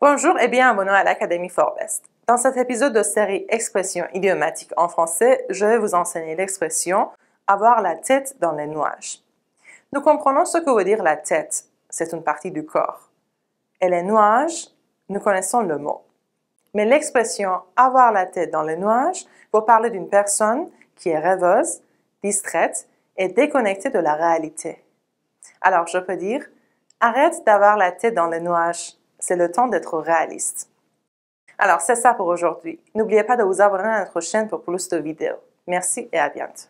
Bonjour et bienvenue à l'Académie Forbest. Dans cet épisode de série Expressions idiomatiques en français, je vais vous enseigner l'expression avoir la tête dans les nuages. Nous comprenons ce que veut dire la tête, c'est une partie du corps. Et les nuages, nous connaissons le mot. Mais l'expression avoir la tête dans les nuages veut parler d'une personne qui est rêveuse, distraite et déconnectée de la réalité. Alors je peux dire arrête d'avoir la tête dans les nuages c'est le temps d'être réaliste. Alors, c'est ça pour aujourd'hui. N'oubliez pas de vous abonner à notre chaîne pour plus de vidéos. Merci et à bientôt.